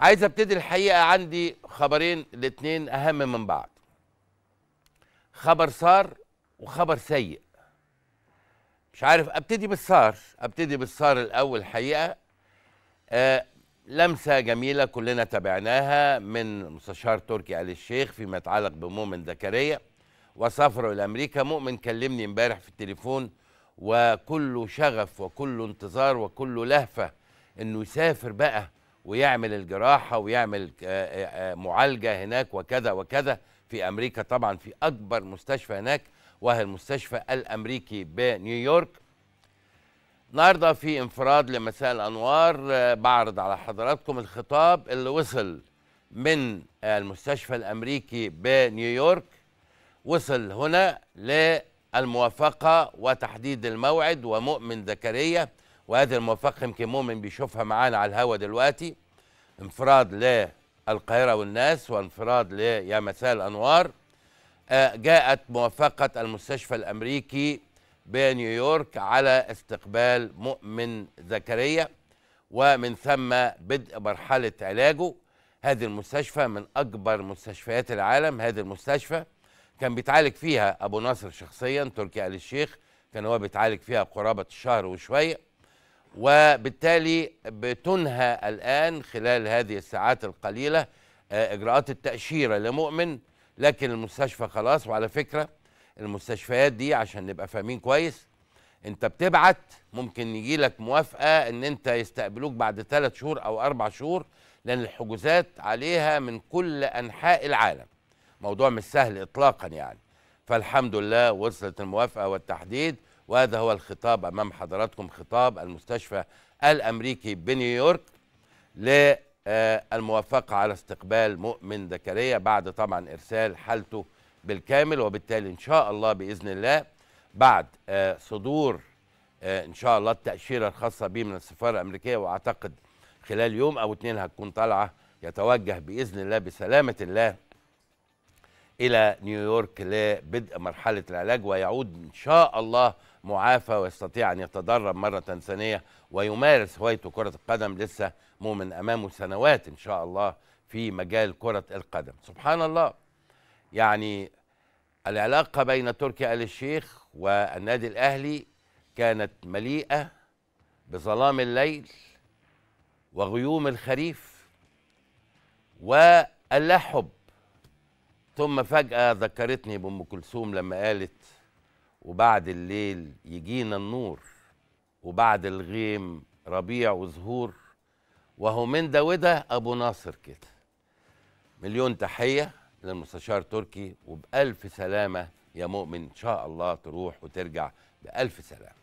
عايز ابتدي الحقيقه عندي خبرين الاثنين اهم من بعض خبر صار وخبر سيء مش عارف ابتدي بالصار ابتدي بالصار الاول حقيقه آه لمسه جميله كلنا تابعناها من مستشار تركي ال الشيخ فيما يتعلق بمؤمن زكريا وسافره الى امريكا مؤمن كلمني امبارح في التليفون وكله شغف وكله انتظار وكله لهفه انه يسافر بقى ويعمل الجراحه ويعمل آه، آه، آه، معالجه هناك وكذا وكذا في امريكا طبعا في اكبر مستشفى هناك وهي المستشفى الامريكي بنيويورك النهارده في انفراد لمساء الانوار بعرض على حضراتكم الخطاب اللي وصل من المستشفى الامريكي بنيويورك وصل هنا للموافقه وتحديد الموعد ومؤمن زكريا وهذه الموافقه يمكن مؤمن بيشوفها معانا على الهوا دلوقتي انفراد للقاهره والناس وانفراد ليا مساء الانوار آه، جاءت موافقه المستشفى الامريكي بنيويورك على استقبال مؤمن زكريا ومن ثم بدء مرحله علاجه هذه المستشفى من اكبر مستشفيات العالم هذه المستشفى كان بيتعالج فيها ابو ناصر شخصيا تركي آل الشيخ كان هو بيتعالج فيها قرابه الشهر وشويه وبالتالي بتنهى الآن خلال هذه الساعات القليلة آه، إجراءات التأشيرة لمؤمن لكن المستشفى خلاص وعلى فكرة المستشفيات دي عشان نبقى فاهمين كويس انت بتبعت ممكن يجي لك موافقة ان انت يستقبلوك بعد ثلاث شهور او اربع شهور لان الحجوزات عليها من كل انحاء العالم موضوع مش سهل اطلاقا يعني فالحمد لله وصلت الموافقة والتحديد وهذا هو الخطاب أمام حضراتكم خطاب المستشفى الأمريكي بنيويورك للموافقة على استقبال مؤمن زكريا بعد طبعا إرسال حالته بالكامل وبالتالي إن شاء الله بإذن الله بعد آه، صدور آه، إن شاء الله التأشيرة الخاصة به من السفارة الأمريكية وأعتقد خلال يوم أو اتنين هتكون طالعة يتوجه بإذن الله بسلامة الله إلى نيويورك لبدء مرحلة العلاج ويعود إن شاء الله معافى ويستطيع أن يتدرب مرة ثانية ويمارس هوايته كرة القدم لسه مؤمن أمامه سنوات إن شاء الله في مجال كرة القدم سبحان الله يعني العلاقة بين تركي آل الشيخ والنادي الأهلي كانت مليئة بظلام الليل وغيوم الخريف واللا حب ثم فجأة ذكرتني بأم كلثوم لما قالت وبعد الليل يجينا النور وبعد الغيم ربيع وزهور وهو من دا وده أبو ناصر كده مليون تحية للمستشار تركي وبألف سلامة يا مؤمن إن شاء الله تروح وترجع بألف سلامة